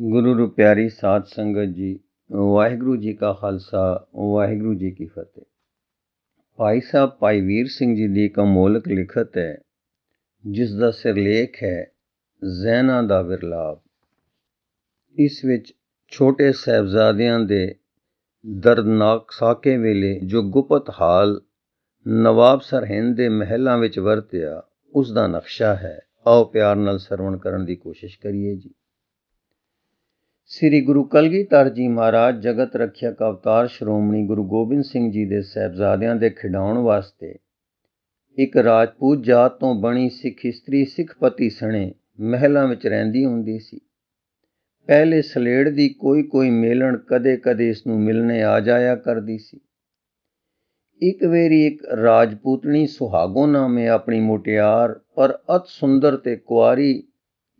ਗੁਰੂ ਰੁਪਿਆਰੀ ਸਾਧ ਸੰਗਤ ਜੀ ਵਾਹਿਗੁਰੂ ਜੀ ਕਾ ਖਾਲਸਾ ਵਾਹਿਗੁਰੂ ਜੀ ਕੀ ਫਤਿਹ ਭਾਈ ਸਾਹਿਬ ਭਾਈ ਵੀਰ ਸਿੰਘ ਜੀ ਦੀ ਕਮੋਲਕ ਲਿਖਤ ਹੈ ਜਿਸ ਦਾ ਸਿਰਲੇਖ ਹੈ ਜ਼ੈਨਾ ਦਾ ਵਿਰਲਾਪ ਇਸ ਵਿੱਚ ਛੋਟੇ ਸਹਿਬਜ਼ਾਦਿਆਂ ਦੇ ਦਰਦਨਾਕ ਸਾਕੇ ਵੇਲੇ ਜੋ ਗੁਪਤ ਹਾਲ ਨਵਾਬ ਸਰਹਿੰਦ ਦੇ ਮਹਿਲਾਂ ਵਿੱਚ ਵਰਤਿਆ ਉਸ ਦਾ ਨਕਸ਼ਾ ਹੈ ਆਓ ਪਿਆਰ ਨਾਲ ਸਰਵਣ ਕਰਨ ਦੀ ਕੋਸ਼ਿਸ਼ ਕਰੀਏ ਜੀ ਸ੍ਰੀ ਗੁਰੂ ਕਲਗੀਧਰ ਜੀ ਮਹਾਰਾਜ ਜਗਤ ਰੱਖਿਅਕ ਅਵਤਾਰ ਸ਼੍ਰੋਮਣੀ ਗੁਰੂ ਗੋਬਿੰਦ ਸਿੰਘ ਜੀ ਦੇ ਸਹਿਬਜ਼ਾਦਿਆਂ ਦੇ ਖਿਡਾਉਣ ਵਾਸਤੇ ਇੱਕ ਰਾਜਪੂਤ ਜਾਤ ਤੋਂ ਬਣੀ ਸਿੱਖ ਇਸਤਰੀ ਸਿੱਖ ਪਤੀ ਸਣੇ ਮਹਿਲਾਂ ਵਿੱਚ ਰਹਿੰਦੀ ਹੁੰਦੀ ਸੀ ਪਹਿਲੇ ਸਲੇੜ ਦੀ ਕੋਈ ਕੋਈ ਮੇਲਣ ਕਦੇ-ਕਦੇ ਇਸ ਨੂੰ ਮਿਲਣੇ ਆ ਜਾਇਆ ਕਰਦੀ ਸੀ ਇੱਕ ਵੇਰੀ ਇੱਕ ਰਾਜਪੂਤਣੀ ਸੁਹਾਗੋ ਨਾਮੇ ਆਪਣੀ ਮੋਟਿਆਰ ਪਰ ਅਤ ਸੁੰਦਰ ਤੇ ਕੁਆਰੀ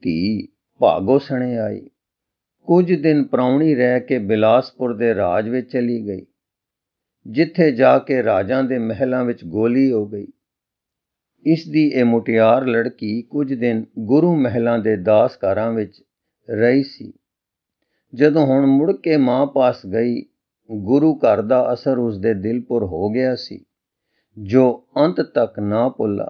ਧੀ ਭਾਗੋ ਸਣੇ ਆਈ ਕੁਝ ਦਿਨ ਪ੍ਰਾਉਣੀ ਰਹਿ ਕੇ ਬਿਲਾਸਪੁਰ ਦੇ ਰਾਜ ਵਿੱਚ ਚਲੀ ਗਈ ਜਿੱਥੇ ਜਾ ਕੇ ਰਾਜਾਂ ਦੇ ਮਹਿਲਾਂ ਵਿੱਚ ਗੋਲੀ ਹੋ ਗਈ ਇਸ ਦੀ ਇਹ ਮੁਟਿਆਰ ਲੜਕੀ ਕੁਝ ਦਿਨ ਗੁਰੂ ਮਹਿਲਾਂ ਦੇ ਦਾਸ ਘਰਾਂ ਵਿੱਚ ਰਹੀ ਸੀ ਜਦੋਂ ਹੁਣ ਮੁੜ ਕੇ ਮਾਂ ਪਾਸ ਗਈ ਗੁਰੂ ਘਰ ਦਾ ਅਸਰ ਉਸ ਦੇ ਦਿਲ ਪਰ ਹੋ ਗਿਆ ਸੀ ਜੋ ਅੰਤ ਤੱਕ ਨਾ ਭੁੱਲਾ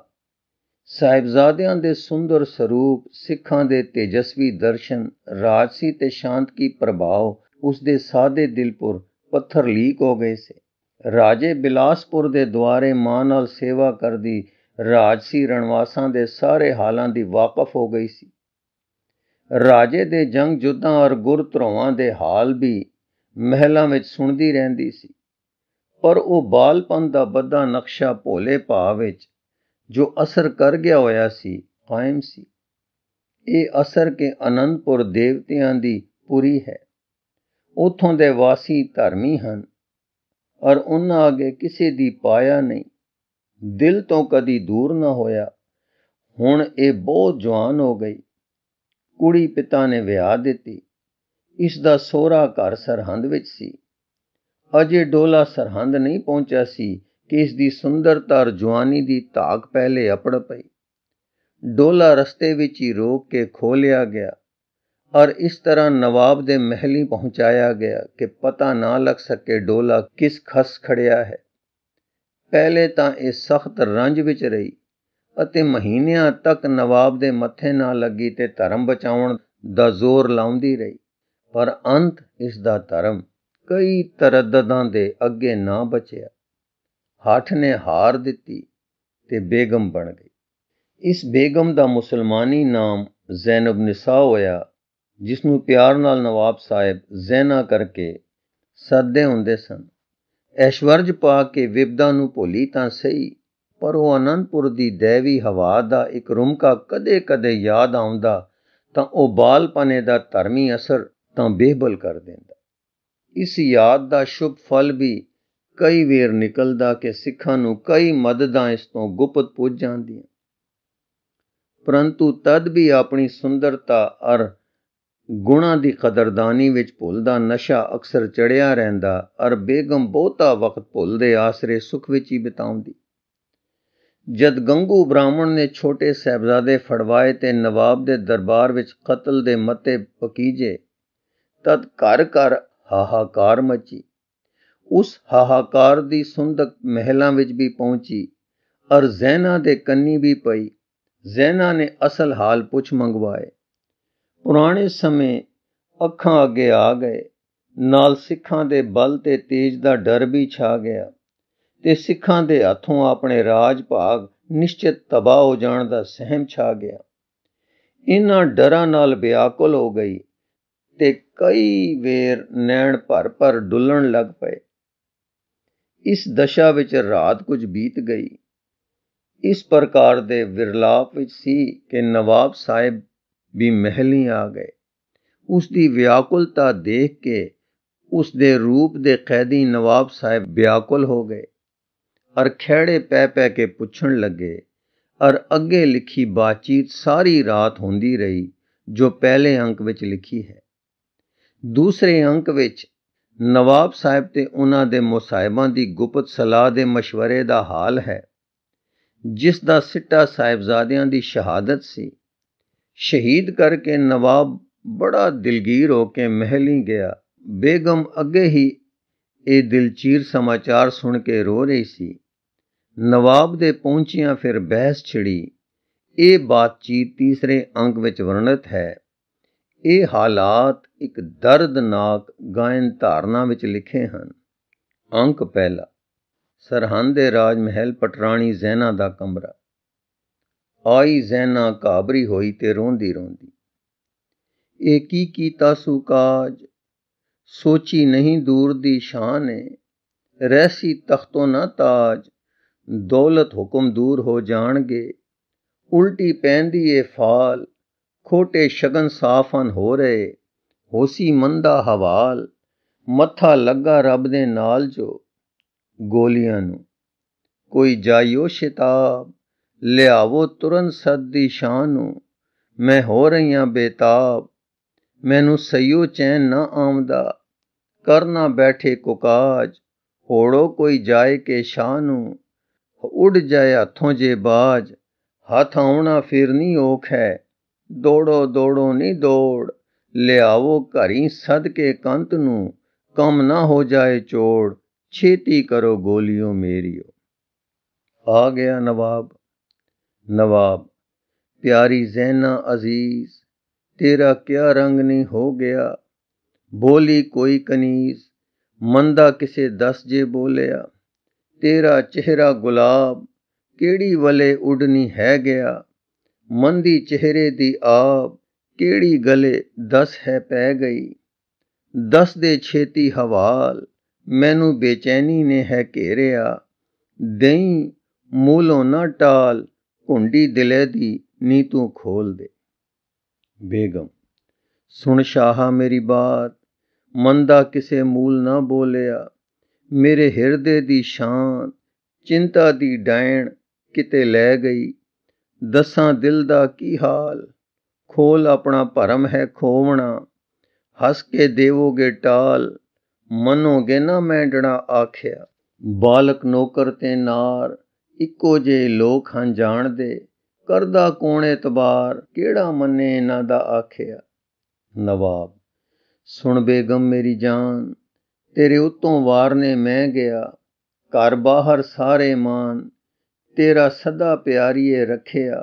ਸਾਹਿਬਜ਼ਾਦਿਆਂ ਦੇ ਸੁੰਦਰ ਸਰੂਪ ਸਿੱਖਾਂ ਦੇ ਤੇਜਸਵੀ ਦਰਸ਼ਨ ਰਾਜਸੀ ਤੇ ਸ਼ਾਂਤ ਕੀ ਪ੍ਰਭਾਵ ਉਸ ਦੇ ਸਾਦੇ ਦਿਲਪੁਰ ਪੱਥਰ ਲੀਕ ਹੋ ਗਏ ਸੇ ਰਾਜੇ ਬਿਲਾਸਪੁਰ ਦੇ ਦੁਆਰੇ ਮਾਂ ਨਾਲ ਸੇਵਾ ਕਰਦੀ ਰਾਜਸੀ ਰਣਵਾਸਾਂ ਦੇ ਸਾਰੇ ਹਾਲਾਂ ਦੀ ਵਾਕਫ ਹੋ ਗਈ ਸੀ ਰਾਜੇ ਦੇ ਜੰਗ ਜੁੱਧਾਂ ਔਰ ਗੁਰਧਰੋਵਾਂ ਦੇ ਹਾਲ ਵੀ ਮਹਿਲਾਂ ਵਿੱਚ ਸੁਣਦੀ ਰਹਿੰਦੀ ਸੀ ਪਰ ਉਹ ਬਾਲਪਨ ਦਾ ਬੱਦਾ ਨਕਸ਼ਾ ਭੋਲੇ ਭਾਵ ਵਿੱਚ ਜੋ ਅਸਰ ਕਰ ਗਿਆ ਹੋਇਆ ਸੀ ਕਾਇਮ ਸੀ ਇਹ ਅਸਰ ਕੇ ਅਨੰਦਪੁਰ ਦੇਵਤਿਆਂ ਦੀ ਪੂਰੀ ਹੈ ਉਥੋਂ ਦੇ ਵਾਸੀ ਧਰਮੀ ਹਨ ਔਰ ਉਹਨਾਂ ਅਗੇ ਕਿਸੇ ਦੀ ਪਾਇਆ ਨਹੀਂ ਦਿਲ ਤੋਂ ਕਦੀ ਦੂਰ ਨਾ ਹੋਇਆ ਹੁਣ ਇਹ ਬਹੁਤ ਜਵਾਨ ਹੋ ਗਈ ਕੁੜੀ ਪਿਤਾ ਨੇ ਵਿਆਹ ਦਿੱਤੀ ਇਸ ਦਾ ਸੋਹਰਾ ਘਰ ਸਰਹੰਦ ਵਿੱਚ ਸੀ ਅਜੇ ਡੋਲਾ ਸਰਹੰਦ ਨਹੀਂ ਪਹੁੰਚਿਆ ਸੀ ਕਿ ਇਸ ਦੀ ਸੁੰਦਰਤਾ ਔਰ ਜਵਾਨੀ ਦੀ ਧਾਕ ਪਹਿਲੇ ਅਪੜ ਪਈ ਡੋਲਾ ਰਸਤੇ ਵਿੱਚ ਹੀ ਰੋਕ ਕੇ ਖੋਲਿਆ ਗਿਆ ਔਰ ਇਸ ਤਰ੍ਹਾਂ ਨਵਾਬ ਦੇ ਮਹਿਲੀ ਪਹੁੰਚਾਇਆ ਗਿਆ ਕਿ ਪਤਾ ਨਾ ਲੱਗ ਸਕੇ ਡੋਲਾ ਕਿਸ ਖਸ ਖੜਿਆ ਹੈ ਪਹਿਲੇ ਤਾਂ ਇਹ ਸਖਤ ਰੰਜ ਵਿੱਚ ਰਹੀ ਅਤੇ ਮਹੀਨਿਆਂ ਤੱਕ ਨਵਾਬ ਦੇ ਮੱਥੇ ਨਾ ਲੱਗੀ ਤੇ ਧਰਮ ਬਚਾਉਣ ਦਾ ਜ਼ੋਰ ਲਾਉਂਦੀ ਰਹੀ ਪਰ ਅੰਤ ਇਸ ਦਾ ਧਰਮ ਕਈ ਤਰਦਦਾਂ ਦੇ ਅੱਗੇ ਨਾ ਬਚਿਆ ਹੱਠ ਨੇ ਹਾਰ ਦਿੱਤੀ ਤੇ ਬੇਗਮ ਬਣ ਗਈ ਇਸ ਬੇਗਮ ਦਾ ਮੁਸਲਮਾਨੀ ਨਾਮ ਜ਼ੈਨਬ ਨਿਸਾ ਹੋਇਆ ਜਿਸ ਨੂੰ ਪਿਆਰ ਨਾਲ ਨਵਾਬ ਸਾਹਿਬ ਜ਼ੈਨਾ ਕਰਕੇ ਸੱਦੇ ਹੁੰਦੇ ਸਨ ਐਸ਼ਵਰਜ ਪਾ ਕੇ ਵਿਪਦਾ ਨੂੰ ਭੋਲੀ ਤਾਂ ਸਹੀ ਪਰ ਉਹ ਅਨੰਦਪੁਰ ਦੀ ਦੇਵੀ ਹਵਾ ਦਾ ਇੱਕ ਰੁਮਕਾ ਕਦੇ-ਕਦੇ ਯਾਦ ਆਉਂਦਾ ਤਾਂ ਉਹ ਬਾਲਪਨੇ ਦਾ ਧਰਮੀ ਅਸਰ ਤਾਂ ਬੇਹਬਲ ਕਰ ਦਿੰਦਾ ਇਸ ਯਾਦ ਦਾ ਸ਼ੁਭ ਫਲ ਵੀ ਕਈ ਵੇਰ ਨਿਕਲਦਾ ਕਿ ਸਿੱਖਾਂ ਨੂੰ ਕਈ ਮਦਦਾਂ ਇਸ ਤੋਂ ਗੁਪਤ ਪੁੱਜ ਜਾਂਦੀਆਂ ਪਰੰਤੂ ਤਦ ਵੀ ਆਪਣੀ ਸੁੰਦਰਤਾ ਅਰ ਗੁਣਾ ਦੀ ਕਦਰਦਾਨੀ ਵਿੱਚ ਭੁੱਲਦਾ ਨਸ਼ਾ ਅਕਸਰ ਚੜਿਆ ਰਹਿੰਦਾ ਅਰ ਬੇਗਮ ਬਹੁਤਾ ਵਕਤ ਭੁੱਲ ਦੇ ਆਸਰੇ ਸੁਖ ਵਿੱਚ ਹੀ ਬਿਤਾਉਂਦੀ ਜਦ ਗੰਗੂ ਬ੍ਰਾਹਮਣ ਨੇ ਛੋਟੇ ਸਹਿਬਜ਼ਾਦੇ ਫੜਵਾਏ ਤੇ ਨਵਾਬ ਦੇ ਦਰਬਾਰ ਵਿੱਚ ਕਤਲ ਦੇ ਮਤੇ ਪਕੀਜੇ ਤਦ ਘਰ ਘਰ ਹਾਹਾਕਾਰ ਮਚੀ ਉਸ ਹਾਹਾਕਾਰ ਦੀ ਸੁੰਦਕ ਮਹਿਲਾਂ ਵਿੱਚ ਵੀ ਪਹੁੰਚੀ ਅਰ ਜ਼ੈਨਾ ਦੇ ਕੰਨੀ ਵੀ ਪਈ ਜ਼ੈਨਾ ਨੇ ਅਸਲ ਹਾਲ ਪੁੱਛ ਮੰਗਵਾਏ ਪੁਰਾਣੇ ਸਮੇਂ ਅੱਖਾਂ ਅੱਗੇ ਆ ਗਏ ਨਾਲ ਸਿੱਖਾਂ ਦੇ ਬਲ ਤੇ ਤੇਜ ਦਾ ਡਰ ਵੀ ਛਾ ਗਿਆ ਤੇ ਸਿੱਖਾਂ ਦੇ ਹੱਥੋਂ ਆਪਣੇ ਰਾਜ ਭਾਗ ਨਿਸ਼ਚਿਤ ਤਬਾਹ ਹੋ ਜਾਣ ਦਾ ਸਹਿਮ ਛਾ ਗਿਆ ਇਨ੍ਹਾਂ ਡਰਾਂ ਨਾਲ ਬਿਆਕਲ ਹੋ ਗਈ ਤੇ ਕਈ ਵੇਰ ਨੈਣ ਭਰ ਭਰ ਡੁੱਲਣ ਲੱਗ ਪਏ ਇਸ ਦਸ਼ਾ ਵਿੱਚ ਰਾਤ ਕੁਝ ਬੀਤ ਗਈ ਇਸ ਪ੍ਰਕਾਰ ਦੇ ਵਿਰਲਾਪ ਵਿੱਚ ਸੀ ਕਿ ਨਵਾਬ ਸਾਹਿਬ ਵੀ ਮਹਿਲੀ ਆ ਗਏ ਉਸ ਦੀ ਵਿਆਕੁਲਤਾ ਦੇਖ ਕੇ ਉਸ ਦੇ ਰੂਪ ਦੇ ਕੈਦੀ ਨਵਾਬ ਸਾਹਿਬ ਵਿਆਕੁਲ ਹੋ ਗਏ ਅਰ ਖੇੜੇ ਪੈ ਪੈ ਕੇ ਪੁੱਛਣ ਲੱਗੇ ਅਰ ਅੱਗੇ ਲਿਖੀ ਬਾਤਚੀਤ ਸਾਰੀ ਰਾਤ ਹੁੰਦੀ ਰਹੀ ਜੋ ਪਹਿਲੇ ਅੰਕ ਵਿੱਚ ਲਿਖੀ ਹੈ ਦੂਸਰੇ ਅੰਕ ਵਿੱਚ ਨਵਾਬ ਸਾਹਿਬ ਤੇ ਉਹਨਾਂ ਦੇ ਮੁਸਾਹਿਬਾਂ ਦੀ ਗੁਪਤ ਸਲਾਹ ਦੇ مشਵਰੇ ਦਾ ਹਾਲ ਹੈ ਜਿਸ ਦਾ ਸਿੱਟਾ ਸਾਹਿਬਜ਼ਾਦਿਆਂ ਦੀ ਸ਼ਹਾਦਤ ਸੀ ਸ਼ਹੀਦ ਕਰਕੇ ਨਵਾਬ ਬੜਾ ਦਿਲਗੀਰ ਹੋ ਕੇ ਮਹਿਲ ਹੀ ਗਿਆ ਬੇਗਮ ਅੱਗੇ ਹੀ ਇਹ ਦਿਲਚੀਰ ਸਮਾਚਾਰ ਸੁਣ ਕੇ ਰੋ ਰਹੀ ਸੀ ਨਵਾਬ ਦੇ ਪਹੁੰਚਿਆਂ ਫਿਰ ਬਹਿਸ ਛਿੜੀ ਇਹ ਬਾਤਚੀਤ ਤੀਸਰੇ ਅੰਕ ਵਿੱਚ ਵਰਣਿਤ ਹੈ ਇਹ ਹਾਲਾਤ ਇੱਕ ਦਰਦਨਾਕ ਗਾਇਨ ਧਾਰਨਾ ਵਿੱਚ ਲਿਖੇ ਹਨ ਅੰਕ ਪਹਿਲਾ ਸਰਹੰਦ ਦੇ ਰਾਜ ਮਹਿਲ ਪਟਰਾਣੀ ਜ਼ੈਨਾ ਦਾ ਕਮਰਾ ਆਈ ਜ਼ੈਨਾ ਕਾਬਰੀ ਹੋਈ ਤੇ ਰੋਂਦੀ ਰੋਂਦੀ ਇਹ ਕੀ ਕੀਤਾ ਸੁ ਕਾਜ ਸੋਚੀ ਨਹੀਂ ਦੂਰ ਦੀ ਸ਼ਾਨ ਹੈ ਰੈਸੀ ਤਖਤੋਂ ਨਾ ਤਾਜ ਦੌਲਤ ਹੁਕਮ ਦੂਰ ਹੋ ਜਾਣਗੇ ਉਲਟੀ ਪੈਂਦੀ ਏ ਫਾਲ ਖੋਟੇ ਸ਼ਗਨ ਸਾਫਨ ਹੋ ਰਹੇ ਹੋਸੀ ਮੰਦਾ ਹਵਾਲ ਮੱਥਾ ਲੱਗਾ ਰੱਬ ਦੇ ਨਾਲ ਜੋ ਗੋਲੀਆਂ ਨੂੰ ਕੋਈ ਜਾਇਓ ਸ਼ਿਤਾਬ ਲਿਆਵੋ ਤੁਰਨ ਸਦ ਦੀ ਸ਼ਾਨ ਨੂੰ ਮੈਂ ਹੋ ਰਹੀਆਂ ਬੇਤਾਬ ਮੈਨੂੰ ਸਈਓ ਚੈਨ ਨਾ ਆਉਂਦਾ ਕਰਨਾ ਬੈਠੇ ਕੁਕਾਜ ਹੋੜੋ ਕੋਈ ਜਾਏ ਕੇ ਸ਼ਾਨ ਨੂੰ ਉੱਡ ਜਾਏ ਹੱਥੋਂ ਜੇ ਬਾਜ ਹੱਥ ਆਉਣਾ ਫਿਰ ਨਹੀਂ ਔਖ ਹੈ ਦੌੜੋ ਦੌੜੋ ਨਹੀਂ ਦੌੜ ਲਿਆਵੋ ਘਰੀ ਸਦ ਕੇ ਕੰਤ ਨੂੰ ਕੰਮ ਨਾ ਹੋ ਜਾਏ ਚੋੜ ਛੇਤੀ ਕਰੋ ਗੋਲੀਓ ਮੇਰੀਓ ਆ ਗਿਆ ਨਵਾਬ ਨਵਾਬ ਪਿਆਰੀ ਜ਼ੈਨਾ ਅਜ਼ੀਜ਼ ਤੇਰਾ ਕਿਆ ਰੰਗ ਨਹੀਂ ਹੋ ਗਿਆ ਬੋਲੀ ਕੋਈ ਕਨੀਜ਼ ਮੰਦਾ ਕਿਸੇ ਦਸ ਜੇ ਬੋਲਿਆ ਤੇਰਾ ਚਿਹਰਾ ਗੁਲਾਬ ਕਿਹੜੀ ਵਲੇ ਉਡਨੀ ਹੈ ਗਿਆ ਮੰਦੀ ਚਿਹਰੇ ਦੀ ਆਪ ਕਿਹੜੀ ਗਲੇ ਦਸ ਹੈ ਪੈ ਗਈ ਦਸ ਦੇ ਛੇਤੀ ਹਵਾਲ ਮੈਨੂੰ ਬੇਚੈਨੀ ਨੇ ਹੈ ਘੇਰਿਆ ਦਈ ਮੂਲੋਂ ਨਾ ਟਾਲ ਹੁੰਡੀ ਦਿਲੇ ਦੀ ਨੀ ਤੂੰ ਖੋਲ ਦੇ ਬੇਗਮ ਸੁਣ ਸ਼ਾਹਾ ਮੇਰੀ ਬਾਤ ਮੰਦਾ ਕਿਸੇ ਮੂਲ ਨਾ ਬੋਲਿਆ ਮੇਰੇ ਹਿਰਦੇ ਦੀ ਸ਼ਾਂਤ ਚਿੰਤਾ ਦੀ ਡੈਣ ਕਿਤੇ ਲੈ ਗਈ ਦਸਾਂ ਦਿਲ ਦਾ ਕੀ ਹਾਲ ਖੋਲ ਆਪਣਾ ਭਰਮ ਹੈ ਖੋਵਣਾ ਹੱਸ ਕੇ ਦੇਵੋਗੇ ਟਾਲ ਮਨੋਗੇ ਨਾ ਮੈਂਡਣਾ ਆਖਿਆ ਬਾਲਕ ਨੌਕਰ ਤੇ ਨਾਰ ਇੱਕੋ ਜੇ ਲੋਕ ਹਨ ਜਾਣਦੇ ਕਰਦਾ ਕੋਣੇ ਤਬਾਰ ਕਿਹੜਾ ਮੰਨੇ ਇਹਨਾਂ ਦਾ ਆਖਿਆ ਨਵਾਬ ਸੁਣ ਬੇਗਮ ਮੇਰੀ ਜਾਨ ਤੇਰੇ ਉਤੋਂ ਵਾਰ ਨੇ ਮੈਂ ਗਿਆ ਘਰ ਬਾਹਰ ਸਾਰੇ ਮਾਨ ਤੇਰਾ ਸਦਾ ਪਿਆਰੀਏ ਰੱਖਿਆ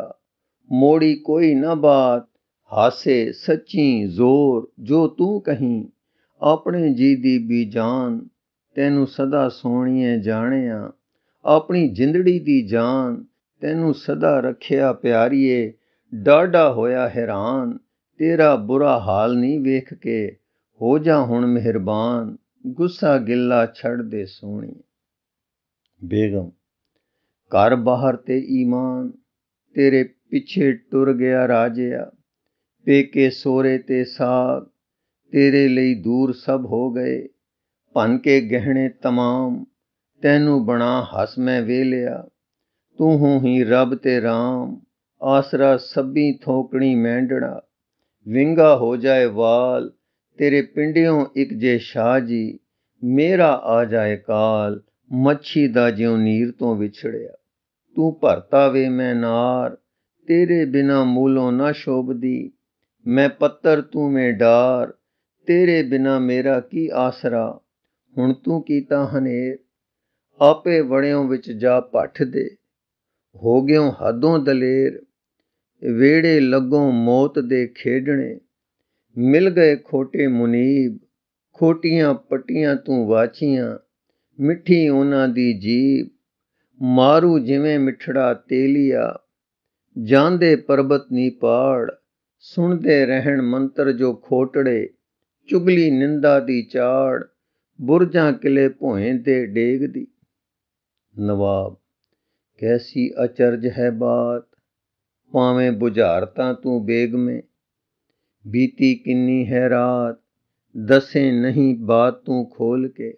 ਮੋੜੀ ਕੋਈ ਨਾ ਬਾਤ ਹਾਸੇ ਸੱਚੀ ਜ਼ੋਰ ਜੋ ਤੂੰ ਕਹੀਂ ਆਪਣੇ ਜੀ ਦੀ ਬੀਜਾਨ ਤੈਨੂੰ ਸਦਾ ਸੋਣੀਏ ਜਾਣਿਆ ਆਪਣੀ ਜਿੰਦੜੀ ਦੀ ਜਾਨ ਤੈਨੂੰ ਸਦਾ ਰੱਖਿਆ ਪਿਆਰੀਏ ਡਾਡਾ ਹੋਇਆ ਹੈਰਾਨ ਤੇਰਾ ਬੁਰਾ ਹਾਲ ਨਹੀਂ ਵੇਖ ਕੇ ਹੋ ਜਾ ਹੁਣ ਮਿਹਰਬਾਨ ਗੁੱਸਾ ਗਿੱਲਾ ਛੱਡ ਦੇ ਸੋਣੀ ਬੇਗਮ ਘਰ ਬਾਹਰ ਤੇ ਈਮਾਨ ਤੇਰੇ ਪਿੱਛੇ ਟੁਰ ਗਿਆ ਰਾਜਿਆ ਪੇਕੇ ਸੋਰੇ ਤੇ ਸਾਗ ਤੇਰੇ ਲਈ ਦੂਰ ਸਭ ਹੋ ਗਏ ਭਨ ਕੇ ਗਹਿਣੇ ਤਮਾਮ ਤੈਨੂੰ ਬਣਾ ਹਸ ਮੈਂ ਵੇਲਿਆ ਤੂੰ ਹੂੰ ਹੀ ਰੱਬ ਤੇ ਰਾਮ ਆਸਰਾ ਸਭੀ ਥੋਕਣੀ ਮੈਂਡਣਾ ਵਿੰਗਾ ਹੋ ਜਾਏ ਵਾਲ ਤੇਰੇ ਪਿੰਡਿਓਂ ਇੱਕ ਜੇ ਸ਼ਾਹ ਜੀ ਮੇਰਾ ਆ ਜਾਏ ਕਾਲ ਮੱਛੀ ਦਾ ਜਿਉ ਨੀਰ ਤੋਂ ਵਿਛੜਿਆ ਤੂੰ ਭਰਤਾ ਵੇ ਮੈਂ ਨਾਰ ਤੇਰੇ ਬਿਨਾ ਮੂਲੋਂ ਨਾ ਸ਼ੋਭਦੀ ਮੈਂ ਪੱਤਰ ਤੂੰ ਮੇ ਡਾਰ ਤੇਰੇ ਬਿਨਾ ਮੇਰਾ ਕੀ ਆਸਰਾ ਹੁਣ ਤੂੰ ਕੀਤਾ ਹਨੇਰ ਆਪੇ ਵੜਿਓ ਵਿੱਚ ਜਾ ਪੱਠ ਦੇ ਹੋ ਗਿਓ ਹੱਦੋਂ ਦਲੇਰ ਵੇੜੇ ਲੱਗੋ ਮੌਤ ਦੇ ਖੇਡਣੇ ਮਿਲ ਗਏ ਖੋਟੇ ਮੁਨੀਬ ਖੋਟੀਆਂ ਪਟੀਆਂ ਤੂੰ ਵਾਚੀਆਂ ਮਿੱਠੀ ਉਹਨਾਂ ਦੀ ਜੀਬ ਮਾਰੂ ਜਿਵੇਂ ਮਿੱਠੜਾ ਤੇਲੀਆ ਜਾਂਦੇ ਪਰਬਤ ਨੀ ਪਾੜ ਸੁਣਦੇ ਰਹਿਣ ਮੰਤਰ ਜੋ ਖੋਟੜੇ ਚੁਗਲੀ ਨਿੰਦਾ ਦੀ ਚਾੜ ਬੁਰਜਾਂ ਕਿਲੇ ਭੋਏ ਤੇ ਡੇਗਦੀ ਨਵਾਬ ਕੈਸੀ ਅਚਰਜ ਹੈ ਬਾਤ ਪਾਵੇਂ ਬੁਝਾਰਤਾ ਤੂੰ ਬੇਗ ਮੇ ਬੀਤੀ ਕਿੰਨੀ ਹੈ ਰਾਤ ਦਸੇ ਨਹੀਂ ਬਾਤ ਤੂੰ ਖੋਲ ਕੇ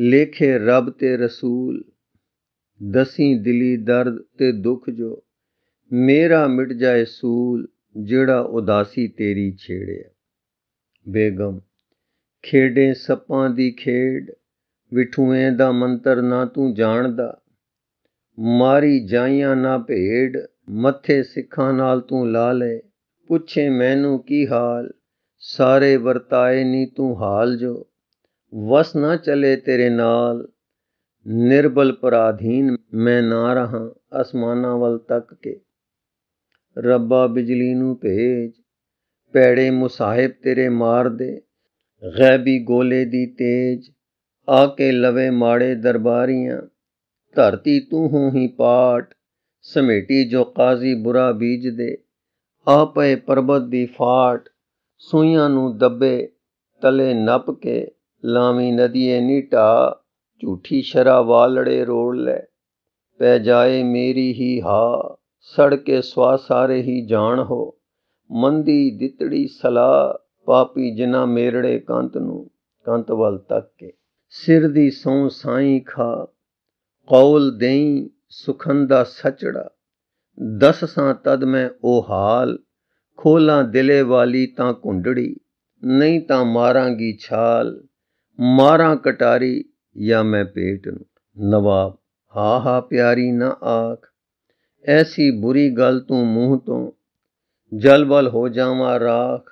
ਲੇਖੇ ਰੱਬ ਤੇ ਰਸੂਲ ਦਸੀ ਦਿਲੀ ਦਰਦ ਤੇ ਦੁੱਖ ਜੋ ਮੇਰਾ ਮਿਟ ਜਾਏ ਸੂਲ ਜਿਹੜਾ ਉਦਾਸੀ ਤੇਰੀ ਛੇੜਿਆ ਬੇਗਮ ਖੇਡੇ ਸੱਪਾਂ ਦੀ ਖੇਡ ਵਿਠੂਏ ਦਾ ਮੰਤਰ ਨਾ ਤੂੰ ਜਾਣਦਾ ਮਾਰੀ ਜਾਈਆਂ ਨਾ ਭੇਡ ਮੱਥੇ ਸਿੱਖਾਂ ਨਾਲ ਤੂੰ ਲਾ ਲੈ ਪੁੱਛੇ ਮੈਨੂੰ ਕੀ ਹਾਲ ਸਾਰੇ ਵਰਤਾਏ ਨਹੀਂ ਤੂੰ ਹਾਲ ਜੋ ਵਸ ਨਾ ਚਲੇ ਤੇਰੇ ਨਾਲ ਨਿਰਬਲ ਪਰਾਧੀਨ ਮੈਂ ਨਾ ਰਹਾ ਅਸਮਾਨਾਂ ਵੱਲ ਤੱਕ ਕੇ ਰੱਬਾ ਬਿਜਲੀ ਨੂੰ ਭੇਜ ਪੈੜੇ ਮੁਸਾਹਿਬ ਤੇਰੇ ਮਾਰ ਦੇ ਗੈਬੀ ਗੋਲੇ ਦੀ ਤੇਜ ਆ ਕੇ ਲਵੇ ਮਾੜੇ ਦਰਬਾਰੀਆਂ ਧਰਤੀ ਤੂੰ ਹੂੰ ਹੀ ਪਾਟ ਸਮੇਟੀ ਜੋ ਕਾਜ਼ੀ ਬੁਰਾ ਬੀਜ ਦੇ ਆ ਪਏ ਪਰਬਤ ਦੀ ਫਾਟ ਸੂਈਆਂ ਨੂੰ ਦੱਬੇ ਤਲੇ ਨੱਪ ਕੇ ਲਾਵੀ ਨਦੀਏ ਨੀਟਾ ਝੂਠੀ ਸ਼ਰਾ ਵਾਲੜੇ ਰੋੜ ਲੈ ਪੈ ਜਾਏ ਮੇਰੀ ਹੀ ਹਾ ਸੜ ਕੇ ਸਵਾ ਸਾਰੇ ਹੀ ਜਾਣ ਹੋ ਮੰਦੀ ਦਿੱਤੜੀ ਸਲਾ ਪਾਪੀ ਜਿਨਾ ਮੇਰੜੇ ਕੰਤ ਨੂੰ ਕੰਤ ਵੱਲ ਤੱਕ ਕੇ ਸਿਰ ਦੀ ਸੌ ਸਾਈ ਖਾ ਕੌਲ ਦੇਈ ਸੁਖੰ ਦਾ ਸਚੜਾ ਦਸ ਸਾਂ ਤਦ ਮੈਂ ਉਹ ਹਾਲ ਖੋਲਾਂ ਦਿਲੇ ਵਾਲੀ ਤਾਂ ਕੁੰਡੜੀ ਨਹੀਂ ਤਾਂ ਮਾਰਾਂਗੀ ਛਾਲ ਮਾਰਾਂ ਕਟਾਰੀ ਜਾਂ ਮੈਂ ਪੇਟ ਨੂੰ ਨਵਾਬ ਹਾ ਹਾ ਪਿਆਰੀ ਨਾ ਆਖ ਐਸੀ ਬੁਰੀ ਗੱਲ ਤੂੰ ਮੂੰਹ ਤੋਂ ਜਲਵਲ ਹੋ ਜਾਵਾਂ ਰਾਖ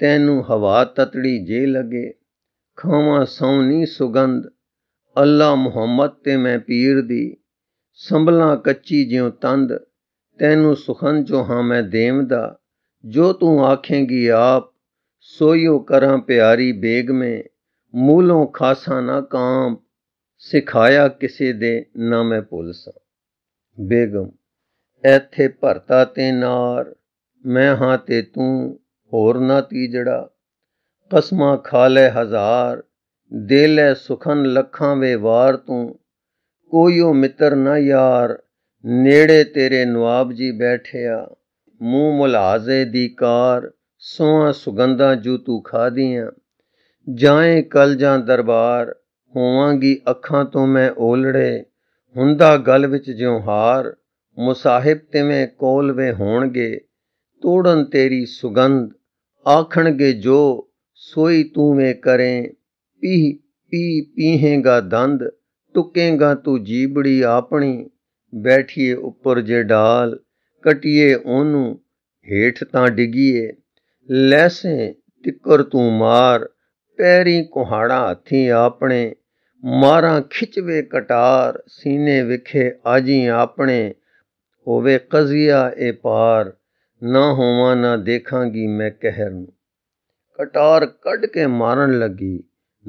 ਤੈਨੂੰ ਹਵਾ ਤਤੜੀ ਜੇ ਲਗੇ ਖਾਵਾਂ ਸੌਣੀ ਸੁਗੰਧ ਅੱਲਾ ਮੁਹੰਮਦ ਤੇ ਮੈਂ ਪੀਰ ਦੀ ਸੰਭਲਾ ਕੱਚੀ ਜਿਉ ਤੰਦ ਤੈਨੂੰ ਸੁਖਨ ਜੋ ਹਾਂ ਮੈਂ ਦੇਵਦਾ ਜੋ ਤੂੰ ਆਖੇਂਗੀ ਆਪ ਸੋਈਓ ਕਰਾਂ ਪਿਆਰੀ ਬੇਗ ਮੇ ਮੂਲੋਂ ਖਾਸਾ ਨਾ ਕਾਮ ਸਿਖਾਇਆ ਕਿਸੇ ਦੇ ਨਾ ਮੈਂ ਭੁੱਲ ਸਾਂ ਬੇਗਮ ਐਥੇ ਭਰਤਾ ਤੇ ਨਾਰ ਮੈਂ ਹਾਂ ਤੇ ਤੂੰ ਹੋਰ ਨਾ ਤੀਜੜਾ ਕਸਮਾਂ ਖਾ ਲੈ ਹਜ਼ਾਰ ਦੇ ਲੈ ਸੁਖਨ ਲੱਖਾਂ ਵੇ ਵਾਰ ਤੂੰ ਕੋਈ ਉਹ ਮਿੱਤਰ ਨਾ ਯਾਰ ਨੇੜੇ ਤੇਰੇ ਨਵਾਬ ਜੀ ਬੈਠਿਆ ਮੂੰਹ ਮੁਲਾਜ਼ੇ ਦੀ ਕਾਰ ਸੋਹਾਂ ਸੁਗੰਧਾਂ ਜੂ ਤੂੰ ਖਾਦੀਆਂ ਜਾਏ ਕਲ ਜਾਂ ਦਰਬਾਰ ਹੋਵਾਂਗੀ ਅੱਖਾਂ ਤੋਂ ਮੈਂ ਓਲੜੇ ਹੁੰਦਾ ਗਲ ਵਿੱਚ ਜਿਉਂ ਹਾਰ ਮੁਸਾਹਿਬ ਤਿਵੇਂ ਕੋਲਵੇਂ ਹੋਣਗੇ ਤੋੜਨ ਤੇਰੀ ਸੁਗੰਧ ਆਖਣਗੇ ਜੋ ਸੋਈ ਤੂੰ ਵੇ ਕਰੇ ਪੀ ਪੀ ਪੀਹੇਗਾ ਦੰਦ ਟੁਕੇਗਾ ਤੂੰ ਜੀਬੜੀ ਆਪਣੀ ਬੈਠੀਏ ਉੱਪਰ ਜੇ ਡਾਲ ਕਟਿਏ ਉਹਨੂੰ ਹੇਠ ਤਾਂ ਡਿਗੀਏ ਲੈਸੇ ਟਿੱਕਰ ਤੂੰ ਮਾਰ ਪੈਰੀ ਕੁਹਾੜਾ ਹੱਥੀ ਆਪਣੇ ਮਾਰਾਂ ਖਿਚਵੇ ਕਟਾਰ ਸੀਨੇ ਵਿਖੇ ਆਜੀ ਆਪਣੇ ਹੋਵੇ ਕਜ਼ੀਆ ਇਹ ਪਾਰ ਨਾ ਹੋਵਾਂ ਨਾ ਦੇਖਾਂਗੀ ਮੈਂ ਕਹਿਰ ਨੂੰ ਕਟਾਰ ਕੱਢ ਕੇ ਮਾਰਨ ਲੱਗੀ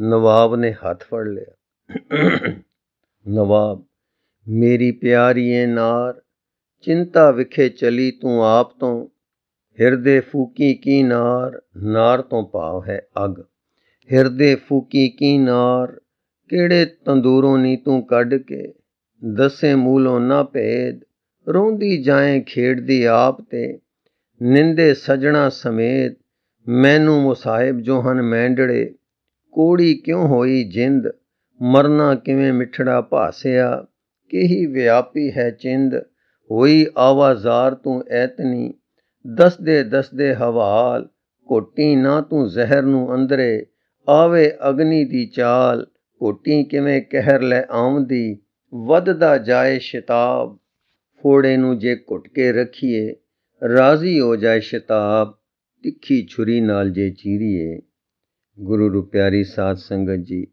ਨਵਾਬ ਨੇ ਹੱਥ ਫੜ ਲਿਆ ਨਵਾਬ ਮੇਰੀ ਪਿਆਰੀਏ ਨਾਰ ਚਿੰਤਾ ਵਿਖੇ ਚਲੀ ਤੂੰ ਆਪ ਤੋਂ ਹਿਰਦੇ ਫੂਕੀ ਕੀ ਨਾਰ ਨਾਰ ਤੋਂ ਭਾਵ ਹੈ ਅਗ ਹਿਰਦੇ ਫੂਕੀ ਕੀ ਨਾਰ ਕਿਹੜੇ ਤੰਦੂਰੋਂ ਨੀ ਤੂੰ ਕੱਢ ਕੇ ਦਸੇ ਮੂਲੋਂ ਨਾ ਭੇਦ ਰੋਂਦੀ ਜਾਏ ਖੇਡਦੀ ਆਪ ਤੇ ਨਿੰਦੇ ਸਜਣਾ ਸਮੇਤ ਮੈਨੂੰ ਮੁਸਾਇਬ ਜੋ ਹਨ ਮੈਂਡੜੇ ਕੋੜੀ ਕਿਉਂ ਹੋਈ ਜਿੰਦ ਮਰਨਾ ਕਿਵੇਂ ਮਿੱਠੜਾ ਭਾਸਿਆ ਕਿਹੀ ਵਿਆਪੀ ਹੈ ਚਿੰਦ ਹੋਈ ਆਵਾਜ਼ਾਰ ਤੂੰ ਐਤਨੀ ਦਸਦੇ ਦਸਦੇ ਹਵਾਲ ਕੋਟੀ ਨਾ ਤੂੰ ਜ਼ਹਿਰ ਨੂੰ ਅੰਦਰੇ ਆਵੇ ਅਗਨੀ ਦੀ ਚਾਲ ਕੋਟੀ ਕਿਵੇਂ ਕਹਿਰ ਲੈ ਆਉਂਦੀ ਵੱਧਦਾ ਜਾਏ ਸ਼ਿਤਾਬ ਫੋੜੇ ਨੂੰ ਜੇ ਘੁੱਟ ਕੇ ਰੱਖੀਏ ਰਾਜ਼ੀ ਹੋ ਜਾਏ ਸ਼ਿਤਾਬ ਤਿੱਖੀ ਛੁਰੀ ਨਾਲ ਜੇ ਚੀਰੀਏ ਗੁਰੂ ਰੂ ਪਿਆਰੀ ਸਾਧ ਸੰਗਤ ਜੀ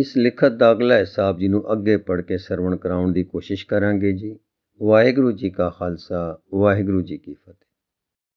ਇਸ ਲਿਖਤ ਦਾ ਅਗਲਾ ਹਿਸਾਬ ਜੀ ਨੂੰ ਅੱਗੇ ਪੜ ਕੇ ਸਰਵਣ ਕਰਾਉਣ ਦੀ ਕੋਸ਼ਿਸ਼ ਕਰਾਂਗੇ ਜੀ ਵਾਹਿਗੁਰੂ ਜੀ ਕਾ ਖਾਲਸਾ ਵਾਹਿਗੁਰੂ ਜੀ ਕੀ ਫਤਿਹ